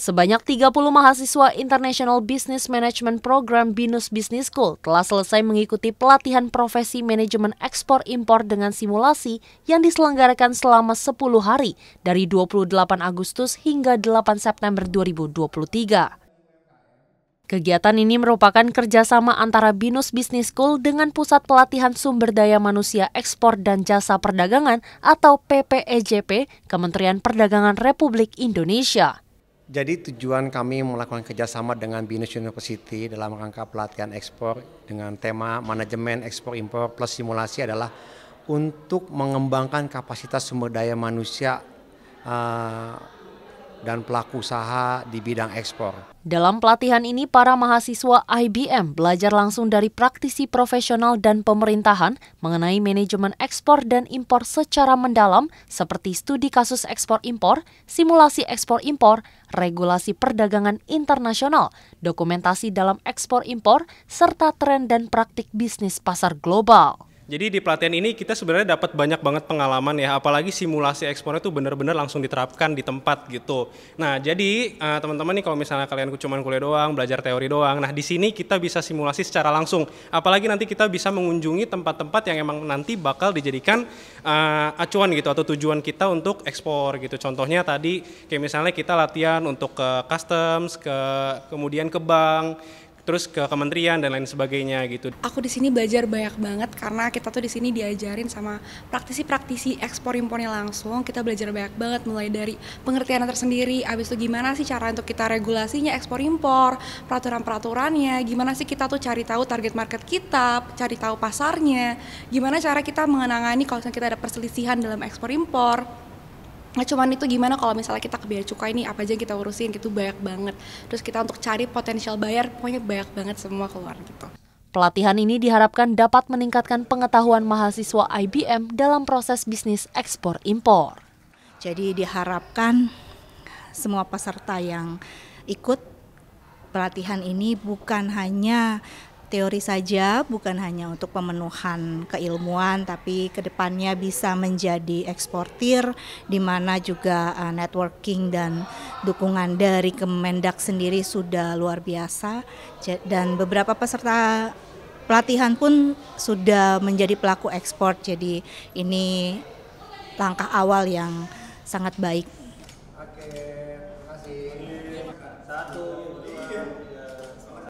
Sebanyak 30 mahasiswa International Business Management Program BINUS Business School telah selesai mengikuti pelatihan profesi manajemen ekspor impor dengan simulasi yang diselenggarakan selama 10 hari dari 28 Agustus hingga 8 September 2023. Kegiatan ini merupakan kerjasama antara BINUS Business School dengan Pusat Pelatihan Sumber Daya Manusia Ekspor dan Jasa Perdagangan atau PPEJP, e Kementerian Perdagangan Republik Indonesia. Jadi tujuan kami melakukan kerjasama dengan Binus University dalam rangka pelatihan ekspor dengan tema manajemen ekspor impor plus simulasi adalah untuk mengembangkan kapasitas sumber daya manusia ah, dan pelaku usaha di bidang ekspor. Dalam pelatihan ini, para mahasiswa IBM belajar langsung dari praktisi profesional dan pemerintahan mengenai manajemen ekspor dan impor secara mendalam, seperti studi kasus ekspor-impor, simulasi ekspor-impor, regulasi perdagangan internasional, dokumentasi dalam ekspor-impor, serta tren dan praktik bisnis pasar global. Jadi di pelatihan ini kita sebenarnya dapat banyak banget pengalaman ya, apalagi simulasi ekspornya tuh benar-benar langsung diterapkan di tempat gitu. Nah jadi uh, teman-teman nih kalau misalnya kalian cuma kuliah doang, belajar teori doang, nah di sini kita bisa simulasi secara langsung. Apalagi nanti kita bisa mengunjungi tempat-tempat yang emang nanti bakal dijadikan uh, acuan gitu atau tujuan kita untuk ekspor gitu. Contohnya tadi kayak misalnya kita latihan untuk ke customs, ke kemudian ke bank, terus ke kementerian dan lain sebagainya gitu. Aku di sini belajar banyak banget karena kita tuh di sini diajarin sama praktisi-praktisi ekspor impornya langsung. Kita belajar banyak banget mulai dari pengertian tersendiri, abis itu gimana sih cara untuk kita regulasinya ekspor impor, peraturan-peraturannya, gimana sih kita tuh cari tahu target market kita, cari tahu pasarnya, gimana cara kita mengenangani kalau kita ada perselisihan dalam ekspor impor Nah, cuman itu gimana kalau misalnya kita ke biaya cukai ini apa aja yang kita urusin gitu banyak banget. Terus kita untuk cari potensial bayar pokoknya banyak banget semua keluar gitu. Pelatihan ini diharapkan dapat meningkatkan pengetahuan mahasiswa IBM dalam proses bisnis ekspor impor. Jadi diharapkan semua peserta yang ikut pelatihan ini bukan hanya teori saja, bukan hanya untuk pemenuhan keilmuan, tapi kedepannya bisa menjadi eksportir, di mana juga uh, networking dan dukungan dari Kemendak sendiri sudah luar biasa, dan beberapa peserta pelatihan pun sudah menjadi pelaku ekspor, jadi ini langkah awal yang sangat baik.